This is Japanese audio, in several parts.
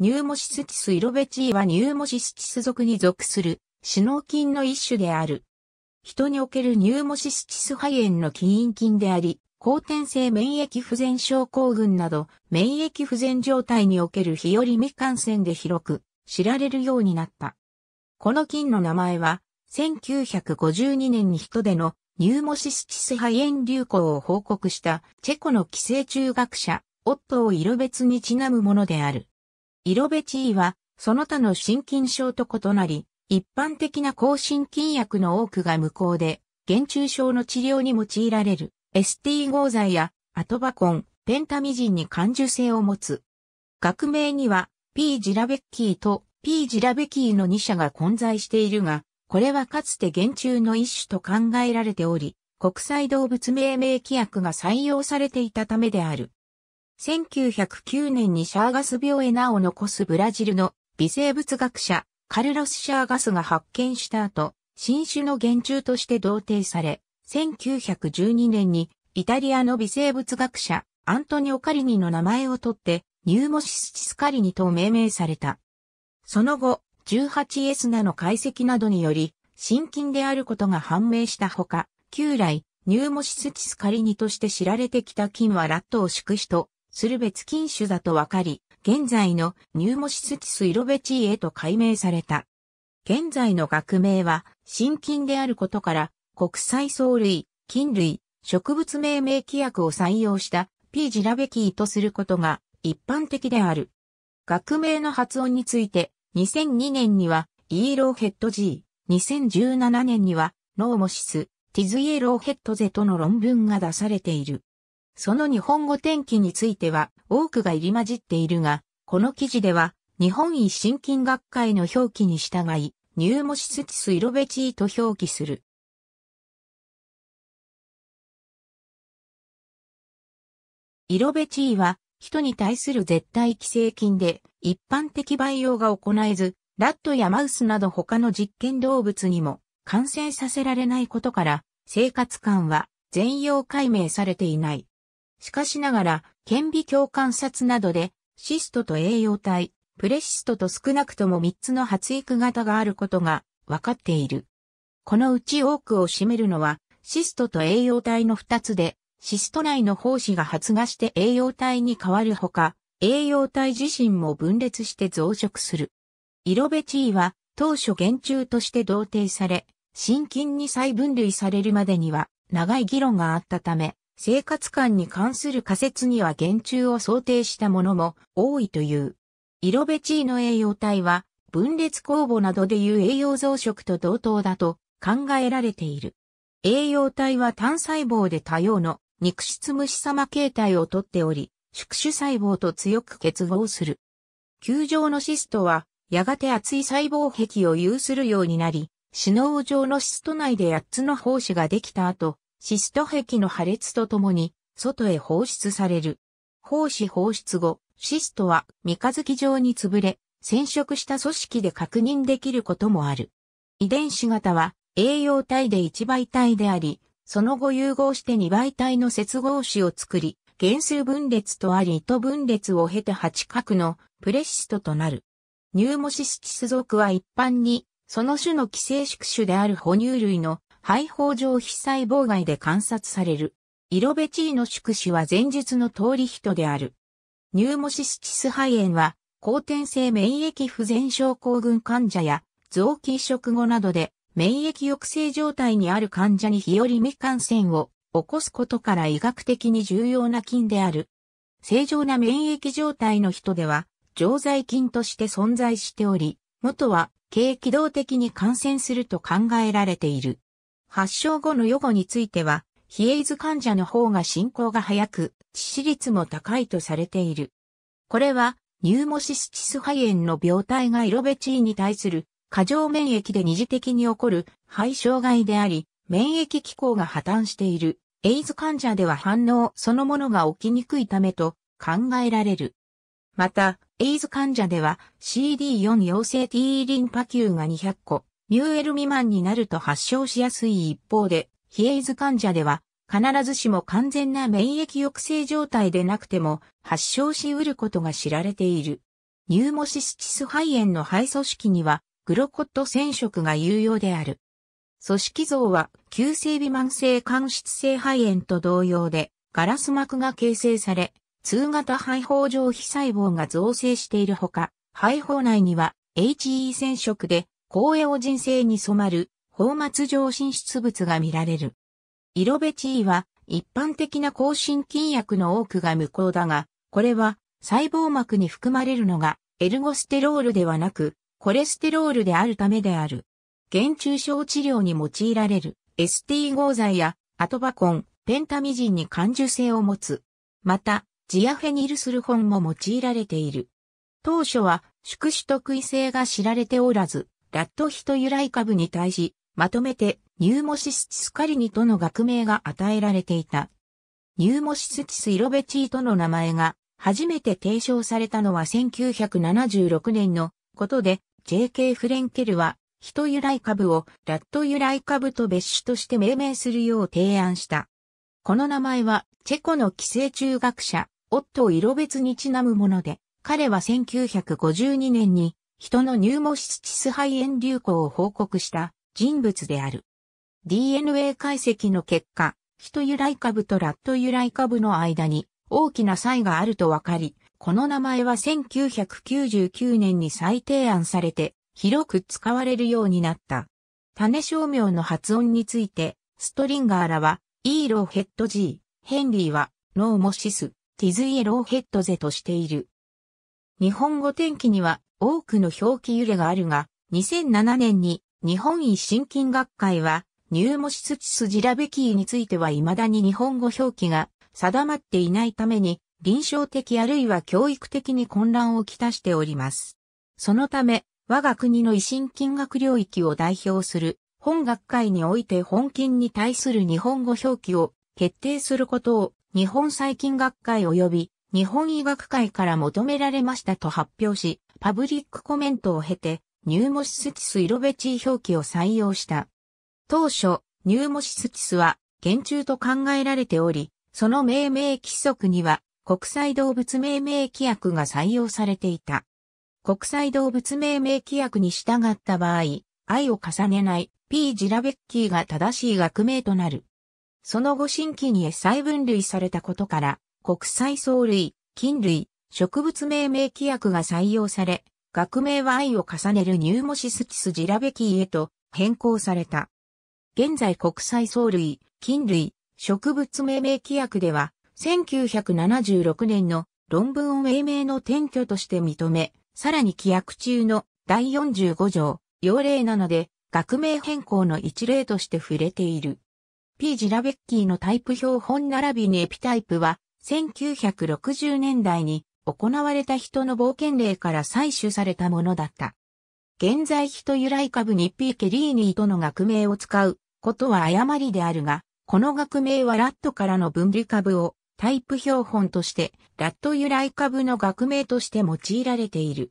ニューモシスティスイロベチーはニューモシスティス属に属する、死脳菌の一種である。人におけるニューモシスティス肺炎の起因菌であり、後天性免疫不全症候群など、免疫不全状態における日和未感染で広く知られるようになった。この菌の名前は、1952年に人でのニューモシスティス肺炎流行を報告したチェコの寄生虫学者、オットー・イロベツにちなむものである。色ベチーは、その他の心筋症と異なり、一般的な抗心筋薬の多くが無効で、減虫症の治療に用いられる ST 合剤やアトバコン、ペンタミジンに感受性を持つ。学名には P ジラベッキーと P ジラベキーの2社が混在しているが、これはかつて減虫の一種と考えられており、国際動物命名規約が採用されていたためである。1909年にシャーガス病へ名を残すブラジルの微生物学者カルロス・シャーガスが発見した後、新種の原虫として同定され、1912年にイタリアの微生物学者アントニオ・カリニの名前を取ってニューモシスチスカリニと命名された。その後、18S ナの解析などにより、新菌であることが判明したほか、旧来、ニューモシスチスカリニとして知られてきた菌はラットを宿主とするべつキ種だと分かり、現在のニューモシスティスイロベチーへと改名された。現在の学名は、新菌であることから、国際藻類、菌類、植物命名規約を採用した P. ジラベキーとすることが一般的である。学名の発音について、2002年にはイエローヘッド G、2017年にはノーモシス、ティズイエローヘッドゼとの論文が出されている。その日本語転記については多くが入り混じっているが、この記事では日本一新金学会の表記に従い、ニューモシスティスイロベチーと表記する。イロベチーは、人に対する絶対規制金で、一般的培養が行えず、ラットやマウスなど他の実験動物にも感染させられないことから、生活感は全容解明されていない。しかしながら、顕微鏡観察などで、シストと栄養体、プレシストと少なくとも3つの発育型があることが分かっている。このうち多くを占めるのは、シストと栄養体の2つで、シスト内の胞子が発芽して栄養体に変わるほか、栄養体自身も分裂して増殖する。色ベチーは当初原虫として同定され、心筋に再分類されるまでには長い議論があったため、生活感に関する仮説には厳中を想定したものも多いという。イロベチーの栄養体は分裂酵母などでいう栄養増殖と同等だと考えられている。栄養体は単細胞で多様の肉質虫様形態をとっており、宿主細胞と強く結合する。球状のシストは、やがて厚い細胞壁を有するようになり、死脳状のシスト内で8つの胞子ができた後、シスト壁の破裂とともに、外へ放出される。放子放出後、シストは三日月状に潰れ、染色した組織で確認できることもある。遺伝子型は栄養体で一倍体であり、その後融合して二倍体の接合子を作り、原数分裂とあり糸分裂を経て八角のプレシストとなる。ニューモシスチス属は一般に、その種の寄生宿主である哺乳類の肺胞上皮細胞外で観察される。イロベチーの宿主は前述の通り人である。ニューモシスチス肺炎は、後天性免疫不全症候群患者や、臓器移植後などで、免疫抑制状態にある患者に日和未感染を起こすことから医学的に重要な菌である。正常な免疫状態の人では、常在菌として存在しており、元は、軽機動的に感染すると考えられている。発症後の予後については、ヒエイズ患者の方が進行が早く、致死率も高いとされている。これは、ニューモシスチス肺炎の病態がイロベチーに対する過剰免疫で二次的に起こる肺障害であり、免疫機構が破綻している。エイズ患者では反応そのものが起きにくいためと考えられる。また、エイズ患者では CD4 陽性 T リンパ球が200個、ミューエル未満になると発症しやすい一方で、ヒエイズ患者では、必ずしも完全な免疫抑制状態でなくても発症し得ることが知られている。ニューモシスチス肺炎の肺組織にはグロコット染色が有用である。組織像は急性微慢性間質性肺炎と同様でガラス膜が形成され、通型肺胞上皮細胞が造成しているほか、肺胞内には HE 染色で光栄を人生に染まる、泡沫状進出物が見られる。色ベチーは、一般的な抗心菌薬の多くが無効だが、これは、細胞膜に含まれるのが、エルゴステロールではなく、コレステロールであるためである。原中症治療に用いられる、ST 合剤や、アトバコン、ペンタミジンに感受性を持つ。また、ジアフェニルスル本ンも用いられている。当初は、宿主特異性が知られておらず、ラットヒト由来株に対し、まとめてニューモシスチスカリニとの学名が与えられていた。ニューモシスチスイロベチーとの名前が初めて提唱されたのは1976年のことで、J.K. フレンケルは、ヒト由来株をラット由来株と別種として命名するよう提案した。この名前は、チェコの寄生虫学者、オットイロベツにちなむもので、彼は1952年に人のニューモシチス肺炎流行を報告した人物である。DNA 解析の結果、人由来株とラット由来株の間に大きな差異があると分かり、この名前は1999年に再提案されて広く使われるようになった。種商名の発音について、ストリンガーらは、イーローヘッド G、ヘンリーは、ノーモシス、ティズイエローヘッドゼとしている。日本語天気には多くの表記揺れがあるが、2007年に日本維新金学会は、ニューモシスチスジラベキーについては未だに日本語表記が定まっていないために、臨床的あるいは教育的に混乱をきたしております。そのため、我が国の維新金学領域を代表する本学会において本金に対する日本語表記を決定することを日本細菌学会及び日本医学会から求められましたと発表し、パブリックコメントを経て、ニューモシスティスイロベチー表記を採用した。当初、ニューモシスティスは、原虫と考えられており、その命名規則には、国際動物命名規約が採用されていた。国際動物命名規約に従った場合、愛を重ねない P. ジラベッキーが正しい学名となる。その後新規に s 分類されたことから、国際藻類、菌類、植物命名規約が採用され、学名は愛を重ねるニューモシスキスジラベキーへと変更された。現在国際藻類、菌類、植物命名規約では、1976年の論文を命名の転居として認め、さらに規約中の第45条、要例なので、学名変更の一例として触れている。P. ジラベッキーのタイプ標本並びにエピタイプは、1960年代に行われた人の冒険例から採取されたものだった。現在人由来株にピーケリーニーとの学名を使うことは誤りであるが、この学名はラットからの分離株をタイプ標本として、ラット由来株の学名として用いられている。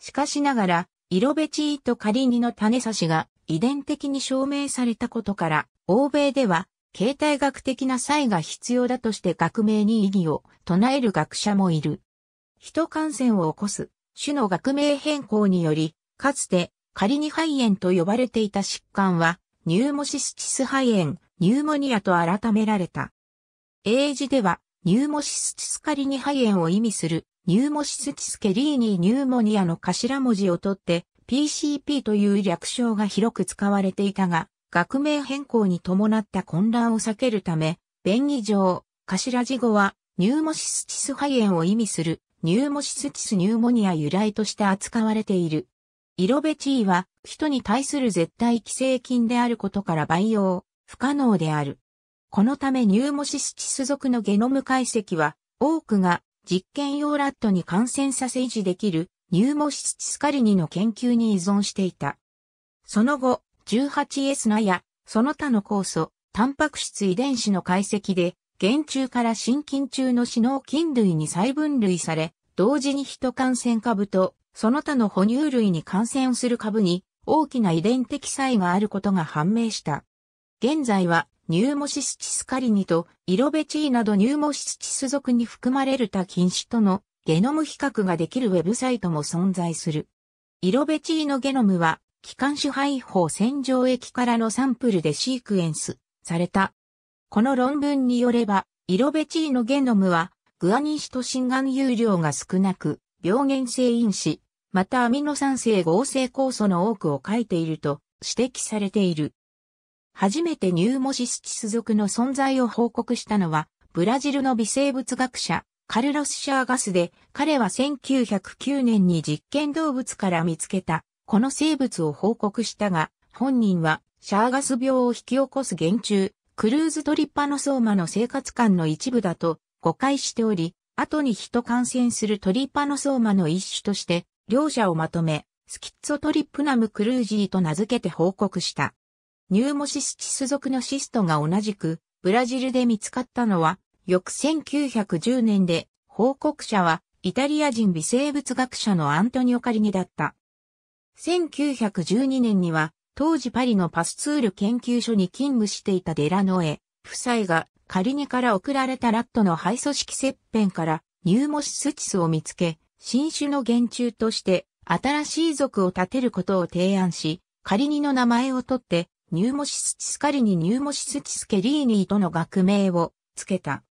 しかしながら、イロベチーとカリニの種差しが遺伝的に証明されたことから、欧米では、形態学的な差異が必要だとして学名に意義を唱える学者もいる。人感染を起こす種の学名変更により、かつて仮に肺炎と呼ばれていた疾患は、ニューモシスチス肺炎、ニューモニアと改められた。英字では、ニューモシスチスカリニ肺炎を意味する、ニューモシスチスケリーニーニューモニアの頭文字を取って、PCP という略称が広く使われていたが、学名変更に伴った混乱を避けるため、便宜上、頭字語は、ニューモシスチス肺炎を意味する、ニューモシスティスニューモニア由来として扱われている。イロベチーは、人に対する絶対寄生菌であることから培養、不可能である。このためニューモシスティス属のゲノム解析は、多くが実験用ラットに感染させ維持できるニューモシスティスカリニの研究に依存していた。その後、18S ナやその他の酵素、タンパク質遺伝子の解析で原虫から真菌中の死脳菌類に再分類され、同時にヒト感染株と、その他の哺乳類に感染する株に大きな遺伝的差異があることが判明した。現在は、ニューモシスチスカリニとイロベチーなどニューモシスチス属に含まれる多菌種とのゲノム比較ができるウェブサイトも存在する。イロベチーのゲノムは、気管支配法洗浄液からのサンプルでシークエンスされたこの論文によれば、イロベチーのゲノムは、グアニシトシン含有量が少なく、病原性因子、またアミノ酸性合成酵素の多くを書いていると指摘されている。初めてニューモシスチス属の存在を報告したのは、ブラジルの微生物学者、カルロス・シャーガスで、彼は1909年に実験動物から見つけた、この生物を報告したが、本人は、シャーガス病を引き起こす原虫、クルーズトリッパの相馬の生活観の一部だと誤解しており、後に人感染するトリッパの相馬の一種として、両者をまとめ、スキッツォトリップナムクルージーと名付けて報告した。ニューモシスチス属のシストが同じく、ブラジルで見つかったのは、翌1910年で、報告者は、イタリア人微生物学者のアントニオ・カリニだった。1912年には、当時パリのパスツール研究所に勤務していたデラノエ夫妻が仮にから送られたラットの肺組織切片からニューモシスチスを見つけ、新種の原虫として新しい族を立てることを提案し、仮にの名前を取って、ニューモシスチスカリにニューモシスチスケリーニーとの学名を付けた。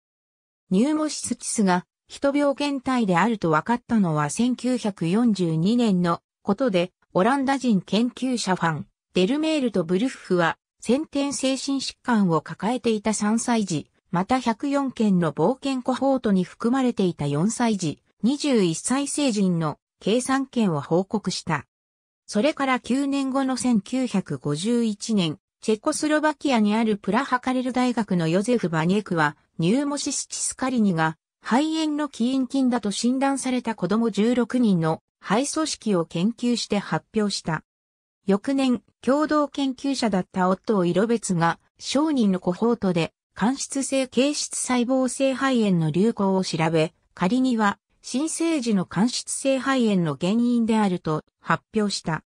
ニューモシスチスが人病原体であると分かったのは1942年のことで、オランダ人研究者ファン、デルメールとブルフフは、先天精神疾患を抱えていた3歳児、また104件の冒険コホートに含まれていた4歳児、21歳成人の計算件を報告した。それから9年後の1951年、チェコスロバキアにあるプラハカレル大学のヨゼフ・バニエクは、ニューモシスチスカリニが肺炎の起因菌だと診断された子供16人の肺組織を研究して発表した。翌年、共同研究者だった夫を色別が、商人のコホートで、間質性形質細胞性肺炎の流行を調べ、仮には、新生児の間質性肺炎の原因であると発表した。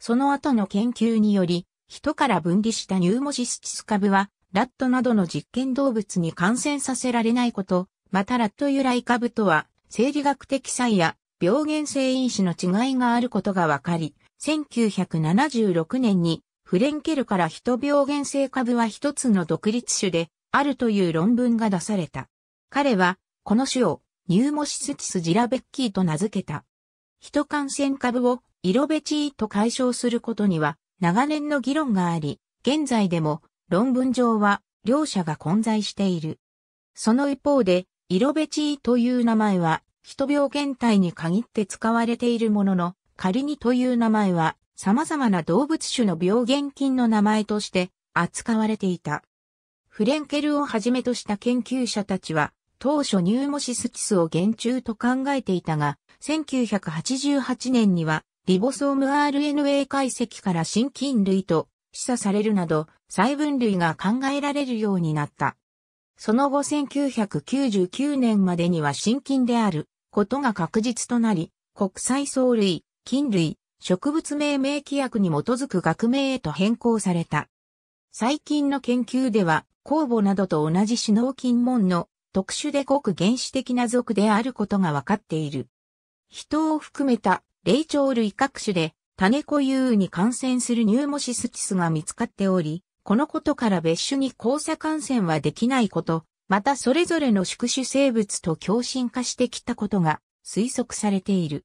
その後の研究により、人から分離したニューモシスチス株は、ラットなどの実験動物に感染させられないこと、またラット由来株とは、生理学的差や病原性因子の違いがあることが分かり、1976年にフレンケルからヒト病原性株は一つの独立種であるという論文が出された。彼はこの種をニューモシスティスジラベッキーと名付けた。ヒト感染株をイロベチーと解消することには長年の議論があり、現在でも論文上は両者が混在している。その一方で、イロベチーという名前は、ヒト病原体に限って使われているものの、仮にという名前は、様々な動物種の病原菌の名前として扱われていた。フレンケルをはじめとした研究者たちは、当初ニューモシスキスを原虫と考えていたが、1988年にはリボソーム RNA 解析から新菌類と示唆されるなど、細分類が考えられるようになった。その後1999年までには新菌であることが確実となり、国際藻類、菌類、植物命名規約に基づく学名へと変更された。最近の研究では、酵母などと同じ死脳菌門の特殊でごく原始的な属であることが分かっている。人を含めた霊長類各種で種固有に感染するニューモシスチスが見つかっており、このことから別種に交差感染はできないこと、またそれぞれの宿主生物と共振化してきたことが推測されている。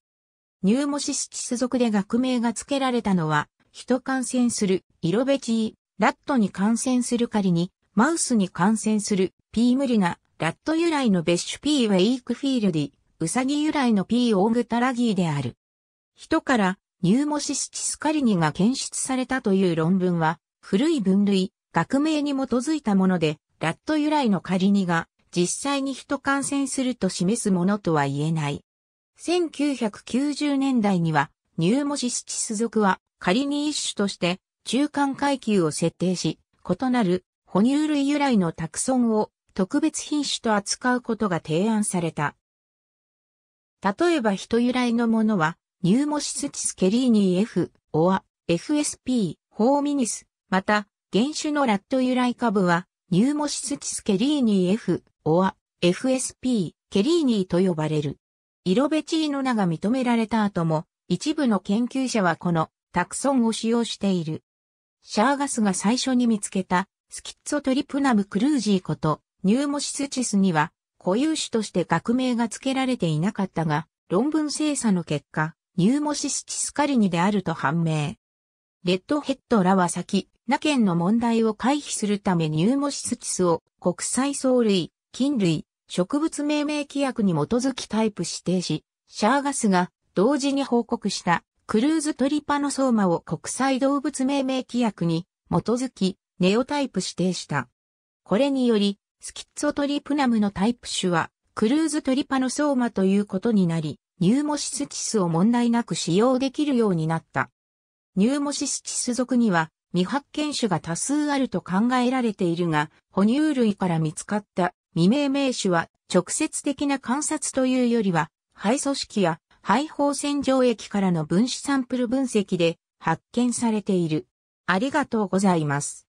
ニューモシスチス属で学名が付けられたのは、人感染する、イロベチー、ラットに感染する仮に、マウスに感染する、P ムリナ、ラット由来のベッシュ P ウェイクフィールディ、ウサギ由来の P オーグタラギーである。人から、ニューモシスチスカリニが検出されたという論文は、古い分類、学名に基づいたもので、ラット由来のカリニが、実際に人感染すると示すものとは言えない。1990年代には、ニューモシスチス属は仮に一種として中間階級を設定し、異なる哺乳類由来のタクソンを特別品種と扱うことが提案された。例えば人由来のものは、ニューモシスチスケリーニー F、オア、FSP、ホーミニス、また、原種のラット由来株は、ニューモシスチスケリーニー F、オア、FSP、ケリーニーと呼ばれる。イロベチーノ名が認められた後も、一部の研究者はこのタクソンを使用している。シャーガスが最初に見つけたスキッツォトリプナムクルージーことニューモシスチスには固有種として学名が付けられていなかったが、論文精査の結果、ニューモシスチスカリニであると判明。レッドヘッドらは先、ナンの問題を回避するためニューモシスチスを国際藻類、菌類、植物命名規約に基づきタイプ指定し、シャーガスが同時に報告したクルーズトリパノソーマを国際動物命名規約に基づきネオタイプ指定した。これにより、スキッツォトリプナムのタイプ種はクルーズトリパノソーマということになり、ニューモシスチスを問題なく使用できるようになった。ニューモシスチス属には未発見種が多数あると考えられているが、哺乳類から見つかった未明名手は直接的な観察というよりは、肺組織や肺放線上液からの分子サンプル分析で発見されている。ありがとうございます。